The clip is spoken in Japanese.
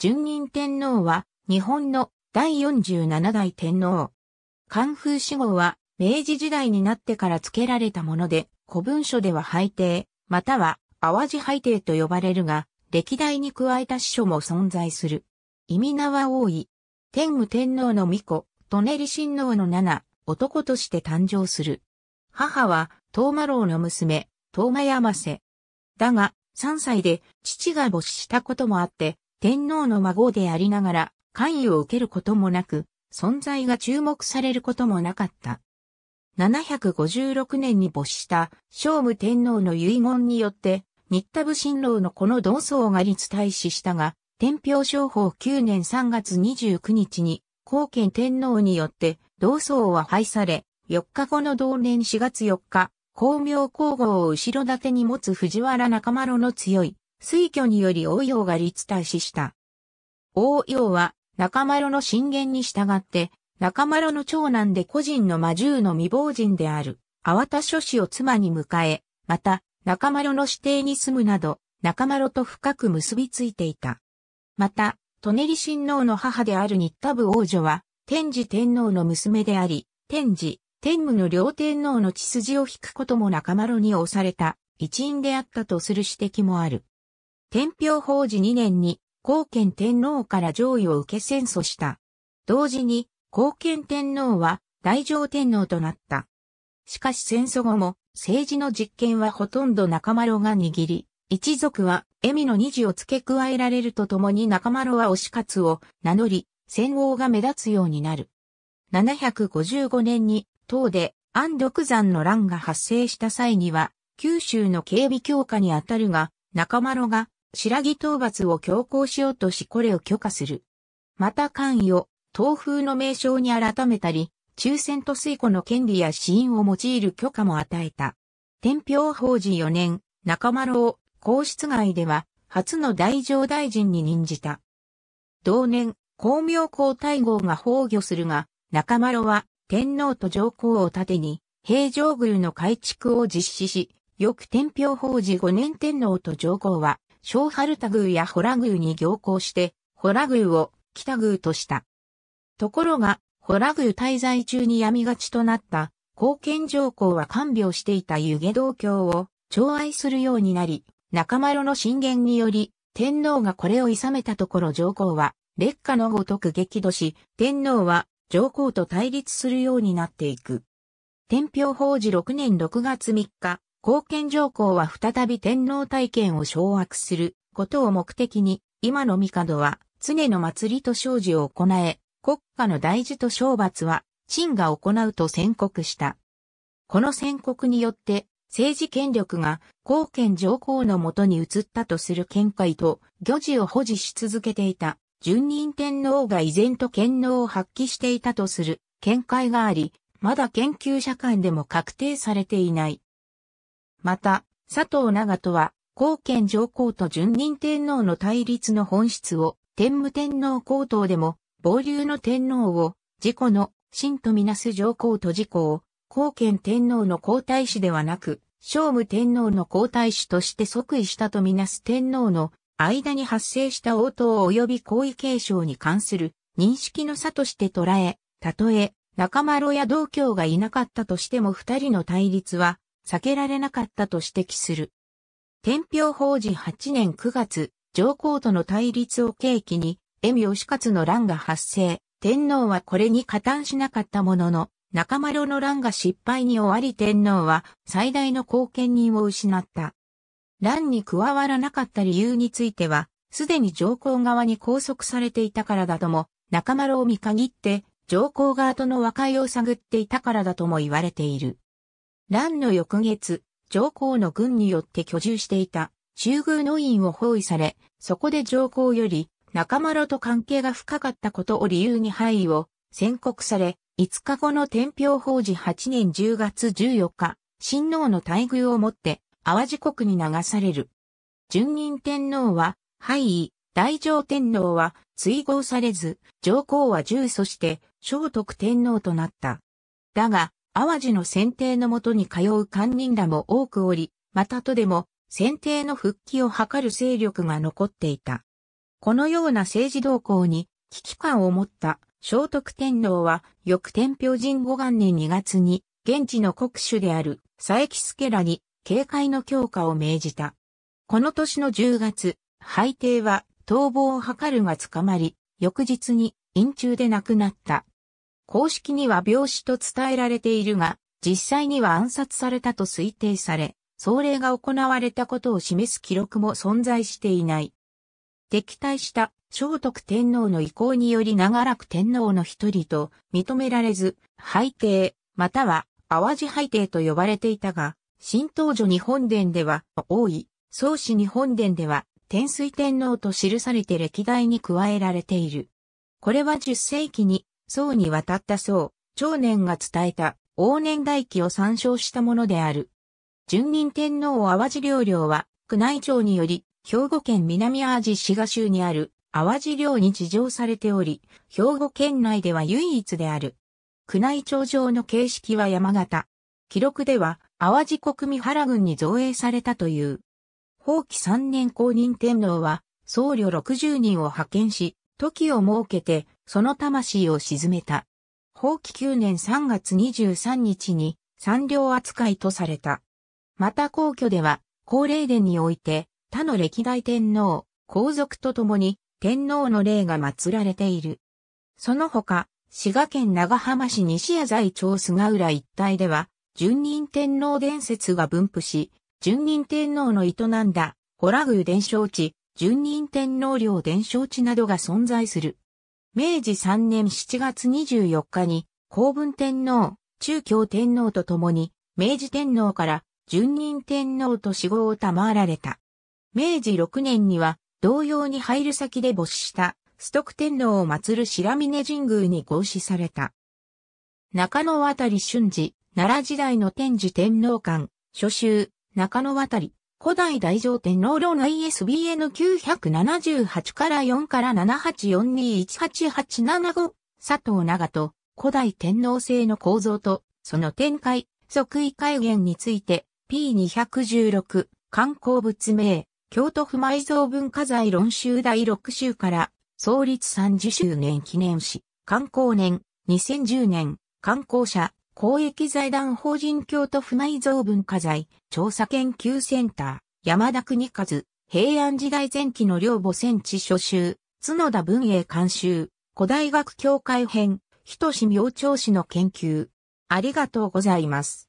順仁天皇は、日本の第47代天皇。漢風死後は、明治時代になってから付けられたもので、古文書では拝帝、または淡路拝帝と呼ばれるが、歴代に加えた司書も存在する。意味名は多い。天武天皇の御子、トネリ親王の七、男として誕生する。母は、東馬郎の娘、東馬山瀬。だが、三歳で父が母子したこともあって、天皇の孫でありながら、関与を受けることもなく、存在が注目されることもなかった。756年に没した聖武天皇の遺言によって、新田武神郎のこの同窓が立退死したが、天平商法9年3月29日に、後見天皇によって同窓は廃され、4日後の同年4月4日、光明皇后を後ろ盾に持つ藤原中丸の強い水挙により王陽が立体死した。王陽は中丸の進言に従って中丸の長男で個人の魔獣の未亡人である、淡田諸子を妻に迎え、また、中丸の指定に住むなど、中丸と深く結びついていた。また、トネリ親王の母である日田部王女は、天智天皇の娘であり、天智、天武の両天皇の血筋を引くことも中丸に押された、一員であったとする指摘もある。天平法治2年に、高賢天皇から上位を受け戦争した。同時に、高賢天皇は大乗天皇となった。しかし戦争後も、政治の実権はほとんど中丸が握り、一族は、恵美の二字を付け加えられるとともに中丸は推し活を名乗り、戦王が目立つようになる。755年に、唐で安禄山の乱が発生した際には、九州の警備強化にあたるが、中丸が白木討伐を強行しようとしこれを許可する。また官位を東風の名称に改めたり、抽選と水庫の権利や死因を用いる許可も与えた。天平法治4年、中丸を皇室外では初の大乗大臣に任じた。同年、光明皇太后が崩御するが、中丸は天皇と上皇を盾に平城宮の改築を実施し、翌天平法治5年天皇と上皇は小春田宮やホラ宮に行行して、ホラ宮を北宮とした。ところが、ホラ宮滞在中に闇がちとなった、貢献上皇は看病していた湯気道教を、寵愛するようになり、中丸の進言により、天皇がこれを諌めたところ上皇は、劣化のごとく激怒し、天皇は上皇と対立するようになっていく。天平法事6年6月3日、貢献上皇は再び天皇体験を掌握することを目的に、今の帝は常の祭りと生事を行え、国家の大事と懲罰は、陳が行うと宣告した。この宣告によって、政治権力が貢献上皇のもとに移ったとする見解と、漁事を保持し続けていた、順任天皇が依然と権能を発揮していたとする見解があり、まだ研究者間でも確定されていない。また、佐藤長とは、後見上皇と順任天皇の対立の本質を、天武天皇皇統でも、暴流の天皇を、自己の、真とみなす上皇と自己を、後見天皇の皇太子ではなく、聖武天皇の皇太子として即位したとみなす天皇の間に発生した応答及び皇位継承に関する認識の差として捉え、たとえ仲間ろや同郷がいなかったとしても二人の対立は避けられなかったと指摘する。天平法事8年9月、上皇との対立を契機に、恵美義勝の乱が発生。天皇はこれに加担しなかったものの、中丸の乱が失敗に終わり天皇は最大の貢献人を失った。乱に加わらなかった理由については、すでに上皇側に拘束されていたからだとも、中丸を見限って上皇側との和解を探っていたからだとも言われている。乱の翌月、上皇の軍によって居住していた、中宮の院を包囲され、そこで上皇より中丸と関係が深かったことを理由に敗位を宣告され、5日後の天平法事8年10月14日、親王の待遇をもって淡路国に流される。順任天皇は敗位、大乗天皇は追合されず、上皇は従そして聖徳天皇となった。だが、淡路の選定のもとに通う官人らも多くおり、またとでも、選定の復帰を図る勢力が残っていた。このような政治動向に危機感を持った聖徳天皇は翌天平神五元年2月に現地の国主である佐伯助らに警戒の強化を命じた。この年の10月、廃帝は逃亡を図るが捕まり、翌日に陰中で亡くなった。公式には病死と伝えられているが、実際には暗殺されたと推定され、壮麗が行われたことを示す記録も存在していない。敵対した聖徳天皇の意向により長らく天皇の一人と認められず、背帝、または淡路背帝と呼ばれていたが、新東女日本殿では、王位、宗氏日本殿では、天水天皇と記されて歴代に加えられている。これは10世紀に僧に渡った僧、長年が伝えた、往年大記を参照したものである。順任天皇淡路領領は、宮内庁により、兵庫県南淡路滋賀州にある淡路領に地上されており、兵庫県内では唯一である。宮内庁上の形式は山形。記録では、淡路国三原郡に造営されたという。法棄三年公認天皇は、僧侶60人を派遣し、時を設けて、その魂を沈めた。法規9年3月23日に三両扱いとされた。また皇居では、皇霊殿において、他の歴代天皇、皇族と共に天皇の霊が祀られている。その他、滋賀県長浜市西谷在町菅浦一帯では、順人天皇伝説が分布し、順人天皇の営んだ、ホラ宮伝承地、順人天皇陵伝承地などが存在する。明治3年7月24日に、公文天皇、中京天皇と共に、明治天皇から順任天皇と死後を賜られた。明治6年には、同様に入る先で没した、崇徳天皇を祀る白峰神宮に合祀された。中野渡春二、奈良時代の天智天皇館、初秋、中野渡古代大乗天皇論 ISBN 978から4から7842188875佐藤長と古代天皇制の構造とその展開、即位改元について P216 観光物名京都府埋蔵文化財論集第6集から創立30周年記念誌観光年2010年観光者公益財団法人京都府内造文化財調査研究センター山田国和平安時代前期の両母戦地初集角田文英監修古代学協会編人志明朝氏の研究ありがとうございます。